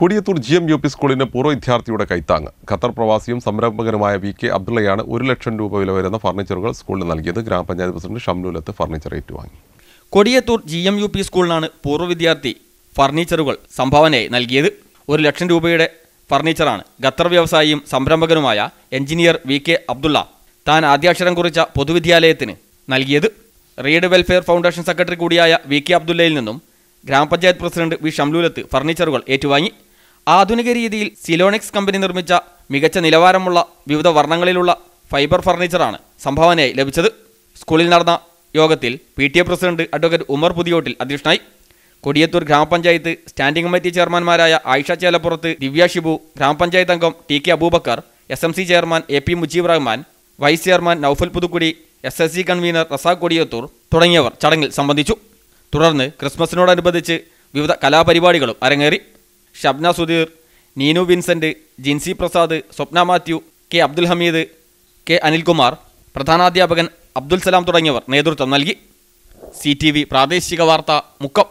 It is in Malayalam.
Kodiyathur G M U P സ്കൂളിന് പൂർവ്വ വിദ്യാർത്ഥിയുടെ കൈത്താങ് ഖത്തർ പ്രവാസിയും സംരംഭകനുമായ വി കെ അബ്ദുള്ളയാണ് ഒരു ലക്ഷം രൂപ വില വരുന്ന ഫർണിച്ചറുകൾ സ്കൂളിന് നൽകിയത് ഗ്രാമപഞ്ചായത്ത് പ്രസിഡന്റ് ഷംലുലത്ത് ഫർണിച്ചർ ഏറ്റുവാങ്ങി Kodiyathur G M U P സ്കൂളിനാണ് പൂർവ്വ വിദ്യാർത്ഥി ഫർണിച്ചറുകൾ സംഭാവനയായി നൽകിയത് ഒരു ലക്ഷം രൂപയുടെ ഫർണിച്ചറാണ് ഖത്തർ വ്യവസായിയും സംരംഭകനുമായ എഞ്ചിനീയർ വി കെ അബ്ദുള്ള താൻ ആദ്യാക്ഷരം കുറിച്ച പൊതുവിദ്യാലയത്തിന് നൽകിയത് റീഡ് വെൽഫെയർ ഫൗണ്ടേഷൻ സെക്രട്ടറി കൂടിയായ വി കെ അബ്ദുള്ളയിൽ നിന്നും ഗ്രാമപഞ്ചായത്ത് പ്രസിഡന്റ് വി ഷംലൂലത്ത് ഫർണിച്ചറുകൾ ഏറ്റുവാങ്ങി ആധുനിക രീതിയിൽ സിലോണിക്സ് കമ്പനി നിർമ്മിച്ച മികച്ച നിലവാരമുള്ള വിവിധ വർണ്ണങ്ങളിലുള്ള ഫൈബർ ഫർണിച്ചറാണ് സംഭാവനയായി ലഭിച്ചത് സ്കൂളിൽ നടന്ന യോഗത്തിൽ P T A president advocate Umar Puthiyottil അധ്യക്ഷനായി കൊടിയത്തൂർ ഗ്രാമപഞ്ചായത്ത് സ്റ്റാൻഡിംഗ് കമ്മിറ്റി ചെയർമാൻമാരായ ആയിഷ ചേലപ്പുറത്ത് ദിവ്യ ഷിബു ഗ്രാമപഞ്ചായത്ത് അംഗം T K Abubakar S M C chairman A P Mujeeb Rahman vice chairman Noufal Puthukkudi S S C convener Razak Kodiyathur തുടങ്ങിയവർ ചടങ്ങിൽ സംബന്ധിച്ചു തുടർന്ന് ക്രിസ്മസിനോടനുബന്ധിച്ച് വിവിധ കലാപരിപാടികളും അരങ്ങേറി ഷബ്ന സുധീർ നീനു വിൻസെൻ്റ് ജിൻസി പ്രസാദ് സ്വപ്ന മാത്യു കെ അബ്ദുൽ ഹമീദ് കെ അനിൽകുമാർ പ്രധാനാധ്യാപകൻ അബ്ദുൽ സലാം തുടങ്ങിയവർ നേതൃത്വം നൽകി സി പ്രാദേശിക വാർത്ത മുക്കം